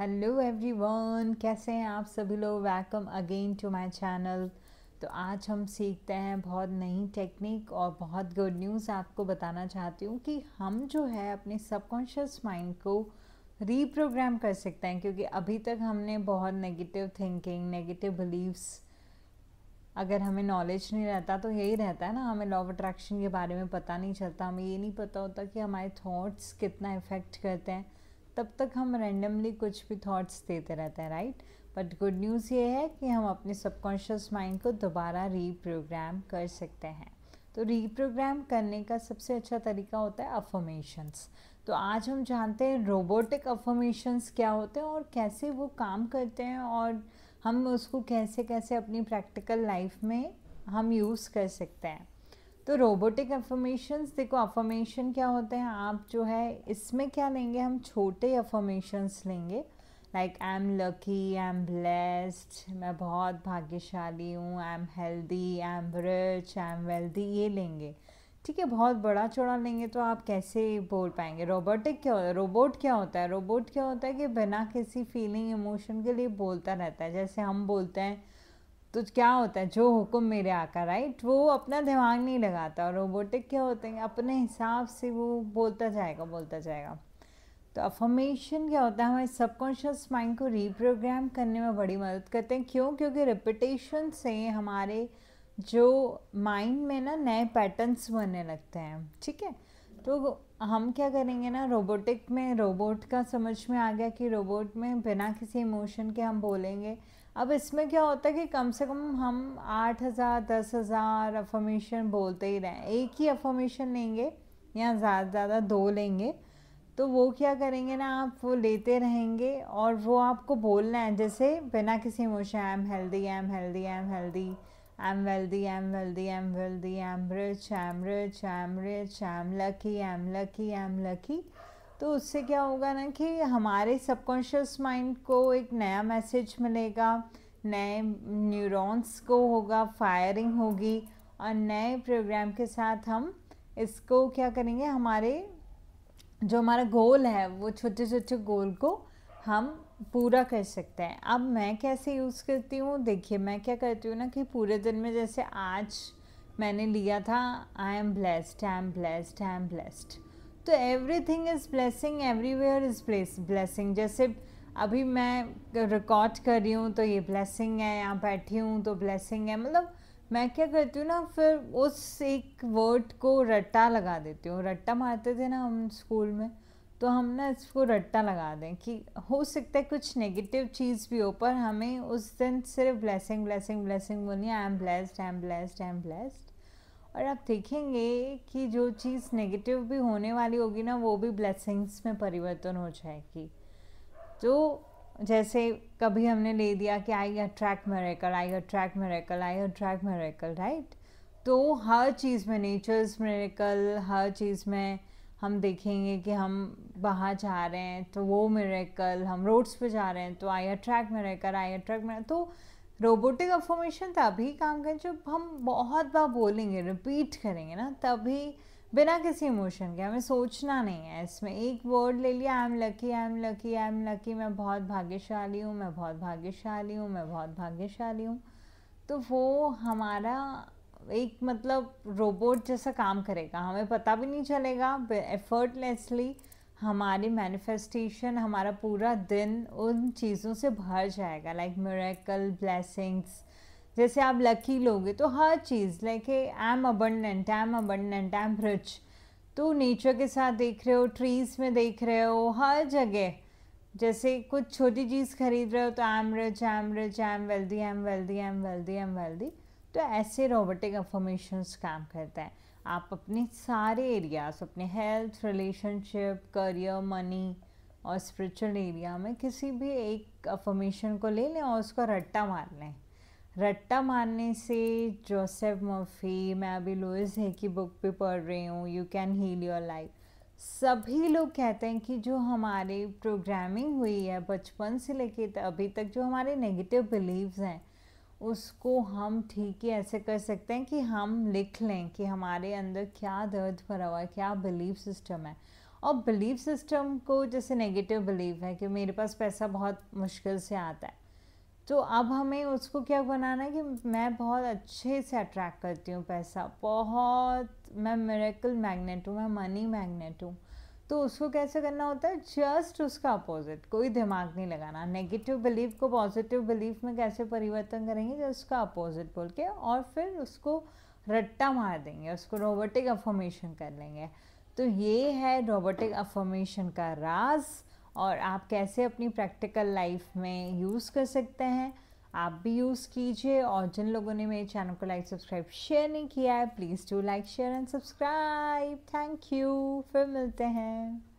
hello everyone कैसे हैं आप सभी लोग welcome again to my channel तो आज हम सीखते हैं बहुत नई टेक्निक और बहुत गुड न्यूज़ आपको बताना चाहती हूँ कि हम जो है अपने सबकॉन्शियस माइंड को रीप्रोग्राम कर सकते हैं क्योंकि अभी तक हमने बहुत नेगेटिव थिंकिंग नेगेटिव बिलीव्स अगर हमें नॉलेज नहीं रहता तो यही रहता है ना हमें लॉ ऑफ अट्रैक्शन के बारे में पता नहीं चलता हमें ये नहीं पता होता कि हमारे थॉट्स कितना इफ़ेक्ट करते हैं तब तक हम रैंडमली कुछ भी थॉट्स देते रहते हैं राइट बट गुड न्यूज़ ये है कि हम अपने सबकॉन्शियस माइंड को दोबारा रीप्रोग्राम कर सकते हैं तो रीप्रोग्राम करने का सबसे अच्छा तरीका होता है अफॉर्मेशंस तो आज हम जानते हैं रोबोटिक अफॉर्मेशंस क्या होते हैं और कैसे वो काम करते हैं और हम उसको कैसे कैसे अपनी प्रैक्टिकल लाइफ में हम यूज़ कर सकते हैं तो रोबोटिक अफर्मेशंस देखो अफर्मेशन क्या होते हैं आप जो है इसमें क्या लेंगे हम छोटे अफर्मेशंस लेंगे like I am lucky I am blessed मैं बहुत भाग्यशाली हूँ I am healthy I am rich I am wealthy ये लेंगे ठीक है बहुत बड़ा चौड़ा लेंगे तो आप कैसे बोल पाएंगे रोबोटिक क्या होता है रोबोट क्या होता है रोबोट क्या होता है कि बिना किसी फीलिंग इमोशन के लिए बोलता रहता है जैसे हम बोलते हैं तो क्या होता है जो हुक्म मेरे आका राइट वो अपना दिमाग नहीं लगाता और रोबोटिक क्या होते हैं अपने हिसाब से वो बोलता जाएगा बोलता जाएगा तो अफॉर्मेशन क्या होता है हमारे सबकॉन्शियस माइंड को रिप्रोग्राम करने में बड़ी मदद करते हैं क्यों क्योंकि रिपीटेशन से हमारे जो माइंड में ना नए पैटर्न्स बनने लगते हैं ठीक है तो हम क्या करेंगे ना रोबोटिक में रोबोट का समझ में आ गया कि रोबोट में बिना किसी इमोशन के हम बोलेंगे अब इसमें क्या होता है कि कम से कम हम आठ हज़ार दस हज़ार अफॉर्मेशन बोलते ही रहें एक ही अफॉर्मेशन लेंगे या ज़्यादा से ज़्यादा दो लेंगे तो वो क्या करेंगे ना आप वो लेते रहेंगे और वो आपको बोलना है जैसे बिना किसी emotion I am healthy I am healthy I am healthy I'm wealthy, I'm wealthy, I'm wealthy, I'm rich, I'm rich, I'm rich, I'm lucky, I'm lucky, I'm lucky तो उससे क्या होगा ना कि हमारे सबकॉन्शियस माइंड को एक नया मैसेज मिलेगा नए न्यूरॉन्स को होगा फायरिंग होगी और नए प्रोग्राम के साथ हम इसको क्या करेंगे हमारे जो हमारा गोल है वो छोटे छोटे गोल को हम पूरा कर सकते हैं अब मैं कैसे यूज़ करती हूँ देखिए मैं क्या करती हूँ ना कि पूरे दिन में जैसे आज मैंने लिया था I am blessed I am blessed I am blessed तो everything is blessing everywhere is place blessing जैसे अभी मैं रिकॉर्ड कर रही हूँ तो ये ब्लेसिंग है यहाँ बैठी हूँ तो ब्लेसिंग है मतलब मैं क्या करती हूँ ना फिर उस एक वर्ड को रट्टा लगा देती हूँ रट्टा मारते थे ना हम स्कूल में तो हम ना इसको रट्टा लगा दें कि हो सकता है कुछ नेगेटिव चीज़ भी हो पर हमें उस दिन सिर्फ ब्लेसिंग ब्लेसिंग ब्लेसिंग बोलनी I am blessed I am blessed I am blessed और आप देखेंगे कि जो चीज़ नेगेटिव भी होने वाली होगी ना वो भी ब्लेसिंग्स में परिवर्तन हो जाएगी तो जैसे कभी हमने ले दिया कि I attract miracle I attract miracle I attract miracle right तो हर चीज़ में नेचर्स मेरेकल हर चीज़ में हम देखेंगे कि हम बाहर जा रहे हैं तो वो मेरेकल हम रोड्स पे जा रहे हैं तो I attract miracle I attract में तो रोबोटिक अफॉर्मेशन तभी काम करें जब हम बहुत बार बोलेंगे रिपीट करेंगे ना तभी बिना किसी इमोशन के हमें सोचना नहीं है इसमें एक वर्ड ले लिया I am lucky I am lucky I am lucky मैं बहुत भाग्यशाली हूँ मैं बहुत भाग्यशाली हूँ मैं बहुत भाग्यशाली हूँ तो वो हमारा एक मतलब रोबोट जैसा काम करेगा हमें पता भी नहीं चलेगा एफर्टलेसली हमारी मैनिफेस्टेशन हमारा पूरा दिन उन चीज़ों से भर जाएगा लाइक मेरेकल ब्लेसिंग्स जैसे आप लकी लोगे तो हर चीज़ like I am abundant I am abundant I am rich तो नेचर के साथ देख रहे हो ट्रीज़ में देख रहे हो हर जगह जैसे कुछ छोटी चीज़ खरीद रहे हो तो I am rich I am rich I am wealthy I am wealthy I am wealthy I am wealthy तो ऐसे रोबोटिक अफॉर्मेशंस काम करता है आप अपने सारे एरियाज अपने हेल्थ रिलेशनशिप करियर मनी और स्पिरिचुअल एरिया में किसी भी एक अफॉर्मेशन को ले लें और उसको रट्टा मार लें रट्टा मारने से जोसेफ मफ़ी मैं अभी लुइस है की बुक पे पढ़ रही हूँ you can heal your life सभी लोग कहते हैं कि जो हमारी प्रोग्रामिंग हुई है बचपन से लेके अभी तक जो हमारे नेगेटिव बिलीव्स हैं उसको हम ठीक ही ऐसे कर सकते हैं कि हम लिख लें कि हमारे अंदर क्या दर्द भरा हुआ है क्या बिलीव सिस्टम है और बिलीव सिस्टम को जैसे नेगेटिव बिलीव है कि मेरे पास पैसा बहुत मुश्किल से आता है तो अब हमें उसको क्या बनाना है कि मैं बहुत अच्छे से अट्रैक्ट करती हूँ पैसा बहुत मैं मेरेकल मैगनेट हूँ मैं मनी मैगनेट हूँ तो उसको कैसे करना होता है जस्ट उसका अपोजिट कोई दिमाग नहीं लगाना नेगेटिव बिलीफ को पॉजिटिव बिलीफ में कैसे परिवर्तन करेंगे जस्ट उसका अपोजिट बोल के और फिर उसको रट्टा मार देंगे उसको रोबोटिक अफॉर्मेशन कर लेंगे तो ये है रोबोटिक अफॉर्मेशन का राज और आप कैसे अपनी प्रैक्टिकल लाइफ में यूज़ कर सकते हैं आप भी यूज़ कीजिए और जिन लोगों ने मेरे चैनल को लाइक सब्सक्राइब शेयर नहीं किया है please do like share and subscribe thank you फिर मिलते हैं